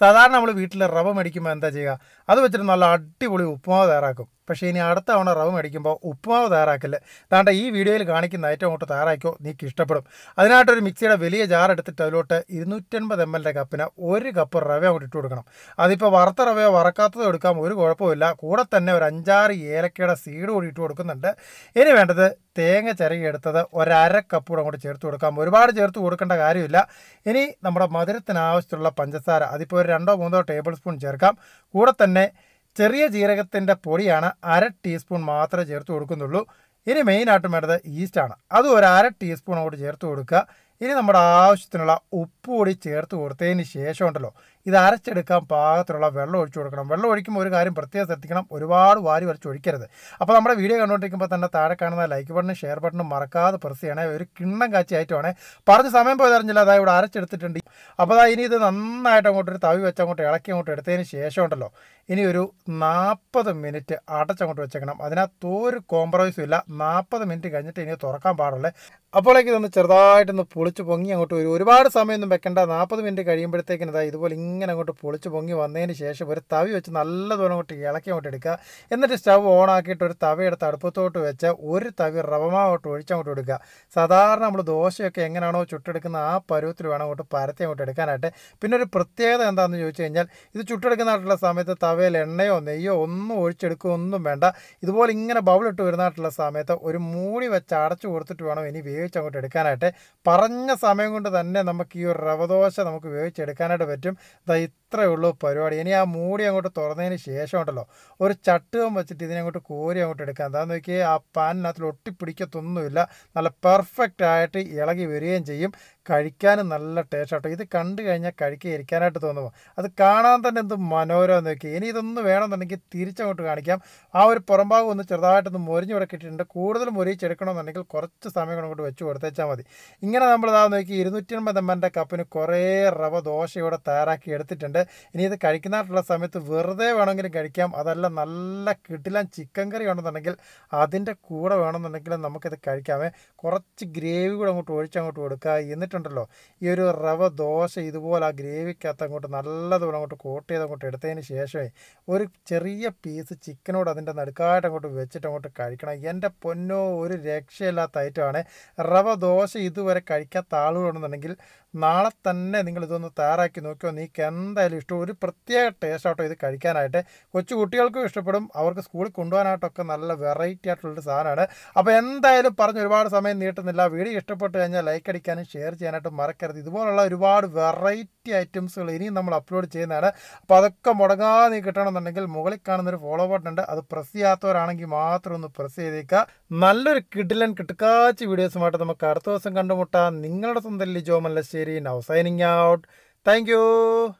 സാധാരണ നമ്മൾ വീട്ടിൽ റവ മേടിക്കുമ്പോൾ എന്താ ചെയ്യുക അത് വെച്ചിട്ട് നല്ല അടിപൊളി ഉപ്പുമാവ് തയ്യാറാക്കും പക്ഷേ ഇനി അടുത്ത തവണ റവ് മേടിക്കുമ്പോൾ ഉപ്പുമാവ് തയ്യാറാക്കില്ല താണ്ട ഈ വീഡിയോയിൽ കാണിക്കുന്ന ഏറ്റവും കൊണ്ട് തയ്യാറാക്കിയോ നീക്ക് ഇഷ്ടപ്പെടും അതിനായിട്ടൊരു മിക്സിയുടെ വലിയ ജാർ എടുത്തിട്ട് അതിലോട്ട് ഇരുന്നൂറ്റൻപത് എം എൽ കപ്പിന് ഒരു കപ്പ് റവ അങ്ങോട്ട് ഇട്ട് കൊടുക്കണം അതിപ്പോൾ വറുത്ത റവയോ വറക്കാത്തതോ എടുക്കാം ഒരു കുഴപ്പമില്ല കൂടെ തന്നെ ഒരു അഞ്ചാറ് ഏലക്കയുടെ സീഡ് കൂടി ഇട്ട് കൊടുക്കുന്നുണ്ട് ഇനി വേണ്ടത് തേങ്ങ ചിരകിയെടുത്തത് ഒരര കപ്പ് കൂടെ അങ്ങോട്ട് ചേർത്ത് കൊടുക്കാം ഒരുപാട് ചേർത്ത് കൊടുക്കേണ്ട കാര്യമില്ല ഇനി നമ്മുടെ മധുരത്തിനാവശ്യത്തിലുള്ള പഞ്ചസാര അതിപ്പോൾ ഒരു രണ്ടോ മൂന്നോ ടേബിൾ സ്പൂൺ ചേർക്കാം കൂടെ തന്നെ ചെറിയ ജീരകത്തിൻ്റെ പൊടിയാണ് അര ടീസ്പൂൺ മാത്രമേ ചേർത്ത് കൊടുക്കുന്നുള്ളൂ ഇനി മെയിനായിട്ടും വേണ്ടത് ഈസ്റ്റാണ് അതും ഒരു അര ടീസ്പൂൺ അങ്ങോട്ട് ചേർത്ത് കൊടുക്കുക ഇനി നമ്മുടെ ആവശ്യത്തിനുള്ള ഉപ്പ് കൂടി ചേർത്ത് കൊടുത്തതിന് ശേഷം ഉണ്ടല്ലോ ഇത് അരച്ചെടുക്കാൻ പാകത്തിലുള്ള വെള്ളം ഒഴിച്ചു കൊടുക്കണം വെള്ളം ഒഴിക്കുമ്പോൾ ഒരു കാര്യം പ്രത്യേകം ശ്രദ്ധിക്കണം ഒരുപാട് വാരി വരച്ച് ഒഴിക്കരുത് അപ്പോൾ നമ്മുടെ വീഡിയോ കണ്ടുകൊണ്ടിരിക്കുമ്പോൾ തന്നെ താഴെ കാണുന്ന ലൈക്ക് ബട്ടണും ഷെയർ ബട്ടണും മറക്കാതെ പ്രസ് ചെയ്യണേ ഒരു കിണ്ണം കാച്ചി ആയിട്ടുമാണ് പറഞ്ഞ സമയം പോയതറിഞ്ഞില്ല അതായത് ഇവിടെ അരച്ചെടുത്തിട്ടുണ്ട് അപ്പോൾ അതാ ഇനി ഇത് നന്നായിട്ട് അങ്ങോട്ട് ഒരു തവി വെച്ച് അങ്ങോട്ട് ഇളക്കി അങ്ങോട്ട് എടുത്തതിന് ശേഷം ഉണ്ടല്ലോ ഇനി ഒരു നാൽപ്പത് മിനിറ്റ് അടച്ചങ്ങോട്ട് വെച്ചേക്കണം അതിനകത്ത് ഒരു കോംപ്രമൈസും ഇല്ല നാൽപ്പത് മിനിറ്റ് കഴിഞ്ഞിട്ട് ഇനി തുറക്കാൻ പാടുള്ളേ അപ്പോഴേക്കും ഇതൊന്ന് ചെറുതായിട്ടൊന്ന് പുളിച്ച് പൊങ്ങി അങ്ങോട്ട് വരും ഒരുപാട് സമയമൊന്നും വെക്കേണ്ട നാൽപ്പത് മിനിറ്റ് കഴിയുമ്പോഴത്തേക്കിനതാ ഇതുപോലെ ഇങ്ങനെ അങ്ങോട്ട് പൊളിച്ച് പൊങ്ങി വന്നതിന് ശേഷം ഒരു തവി വെച്ച് നല്ലതുപോലെ അങ്ങോട്ട് ഇളക്കി അങ്ങോട്ട് എടുക്കുക എന്നിട്ട് സ്റ്റവ് ഓൺ ആക്കിയിട്ട് ഒരു തവി എടുത്ത് അടുപ്പത്തോട്ട് വെച്ച് ഒരു തവി റവമാവോട്ട് ഒഴിച്ചങ്ങോട്ട് എടുക്കുക സാധാരണ നമ്മൾ ദോശയൊക്കെ എങ്ങനെയാണോ ചുട്ടെടുക്കുന്ന ആ പരുവത്തിൽ വേണം അങ്ങോട്ട് പരത്തി അങ്ങോട്ട് എടുക്കാനായിട്ട് പിന്നെ ഒരു പ്രത്യേകത എന്താണെന്ന് ചോദിച്ചു കഴിഞ്ഞാൽ ഇത് ചുട്ടെടുക്കുന്നതായിട്ടുള്ള സമയത്ത് തവയിൽ എണ്ണയോ നെയ്യോ ഒന്നും ഒഴിച്ചെടുക്കുകയോ ഒന്നും വേണ്ട ഇതുപോലെ ഇങ്ങനെ ബൗളിട്ട് വരുന്നതായിട്ടുള്ള സമയത്ത് ഒരു മൂടി വെച്ച് അടച്ചു കൊടുത്തിട്ട് വേണം ഇനി വേവിച്ച് അങ്ങോട്ട് എടുക്കാനായിട്ട് പറഞ്ഞ സമയം കൊണ്ട് തന്നെ നമുക്ക് ഈ ഒരു റവദോശ നമുക്ക് വേവിച്ചെടുക്കാനായിട്ട് പറ്റും ഇത്രയേ ഉള്ളൂ പരിപാടി ഇനി ആ മൂടി അങ്ങോട്ട് തുറന്നതിന് ശേഷം ഉണ്ടല്ലോ ഒരു ചട്ടുകം വെച്ചിട്ട് ഇതിനെ അങ്ങോട്ട് കോരി അങ്ങോട്ട് എടുക്കാം എന്താണെന്ന് നോക്കിയാൽ ആ പാനിനകത്തിൽ ഒട്ടിപ്പിടിക്കത്തൊന്നുമില്ല നല്ല പെർഫെക്റ്റ് ആയിട്ട് ഇളകി വരികയും ചെയ്യും കഴിക്കാനും നല്ല ടേസ്റ്റ് ആട്ടോ ഇത് കണ്ടു കഴിഞ്ഞാൽ കഴിക്കുക ഇരിക്കാനായിട്ട് തോന്നുമോ അത് കാണാൻ തന്നെ എന്ത് മനോഹരം നോക്കി ഇനി ഇതൊന്ന് വേണമെന്നുണ്ടെങ്കിൽ തിരിച്ചങ്ങോട്ട് കാണിക്കാം ആ ഒരു പുറംഭാഗം ഒന്ന് ചെറുതായിട്ടൊന്ന് മുരിഞ്ഞ് ഇവിടെ കിട്ടിയിട്ടുണ്ട് കൂടുതൽ മൊരിച്ചെടുക്കണമെന്നുണ്ടെങ്കിൽ കുറച്ച് സമയം അങ്ങോട്ട് വെച്ച് കൊടുത്തേച്ചാൽ മതി ഇങ്ങനെ നമ്മൾ ഇതാ നോക്കി ഇരുന്നൂറ്റി എൺപത് എം എൻ്റെ കപ്പിന് കുറേ റവ ദോശ ഇവിടെ തയ്യാറാക്കി ഉണ്ടാക്കി എടുത്തിട്ടുണ്ട് ഇനി ഇത് കഴിക്കുന്നതായിട്ടുള്ള സമയത്ത് വെറുതെ വേണമെങ്കിലും കഴിക്കാം അതല്ല നല്ല കിട്ടിലാൻ ചിക്കൻ കറി വേണമെന്നുണ്ടെങ്കിൽ അതിൻ്റെ കൂടെ വേണമെന്നുണ്ടെങ്കിൽ നമുക്കിത് കഴിക്കാമേ കുറച്ച് ഗ്രേവി കൂടെ അങ്ങോട്ട് അങ്ങോട്ട് കൊടുക്കുക എന്നിട്ടുണ്ടല്ലോ ഈ ഒരു റവ ദോശ ഇതുപോലെ ആ ഗ്രേവിക്കകത്ത് അങ്ങോട്ട് നല്ലതുപോലെ അങ്ങോട്ട് കോട്ട് ചെയ്ത് അങ്ങോട്ട് എടുത്തതിന് ശേഷമേ ഒരു ചെറിയ പീസ് ചിക്കനോട് അതിൻ്റെ നടുക്കായിട്ട് അങ്ങോട്ട് വെച്ചിട്ട് അങ്ങോട്ട് കഴിക്കണം എൻ്റെ പൊന്നോ ഒരു രക്ഷയില്ലാത്ത ഐറ്റമാണ് റവ ദോശ ഇതുവരെ കഴിക്കാത്ത ആളുകളുണ്ടെന്നുണ്ടെങ്കിൽ നാളെ തന്നെ നിങ്ങൾ ഇതൊന്ന് തയ്യാറാക്കി നോക്കിയോ നീ അവർക്ക് എന്തായാലും ഇഷ്ടം ഒരു പ്രത്യേക ടേസ്റ്റ് ആട്ടോ ഇത് കഴിക്കാനായിട്ട് കൊച്ചു കുട്ടികൾക്കും ഇഷ്ടപ്പെടും അവർക്ക് സ്കൂളിൽ കൊണ്ടുപോകാനായിട്ടൊക്കെ നല്ല വെറൈറ്റി ആയിട്ടുള്ളൊരു സാധനമാണ് അപ്പോൾ എന്തായാലും പറഞ്ഞ് ഒരുപാട് സമയം നീട്ടുന്നില്ല വീഡിയോ ഇഷ്ടപ്പെട്ട് കഴിഞ്ഞാൽ ലൈക്ക് അടിക്കാനും ഷെയർ ചെയ്യാനായിട്ട് മറക്കരുത് ഇതുപോലുള്ള ഒരുപാട് വെറൈറ്റി ഐറ്റംസുകൾ ഇനിയും നമ്മൾ അപ്ലോഡ് ചെയ്യുന്നതാണ് അപ്പോൾ അതൊക്കെ മുടങ്ങാതെ നീ കിട്ടണമെന്നുണ്ടെങ്കിൽ മുകളിൽ കാണുന്നൊരു ഫോളോ ബട്ടൺ ഉണ്ട് അത് പ്രസ് ചെയ്യാത്തവരാണെങ്കിൽ മാത്രം ഒന്ന് പ്രസ് ചെയ്തേക്കുക നല്ലൊരു കിഡിലൻ കിട്ടുകാച്ച് വീഡിയോസുമായിട്ട് നമുക്ക് അടുത്ത ദിവസം കണ്ടുമുട്ടാം നിങ്ങളുടെ സ്വന്തം Lijo Mallassery now signing out 땡큐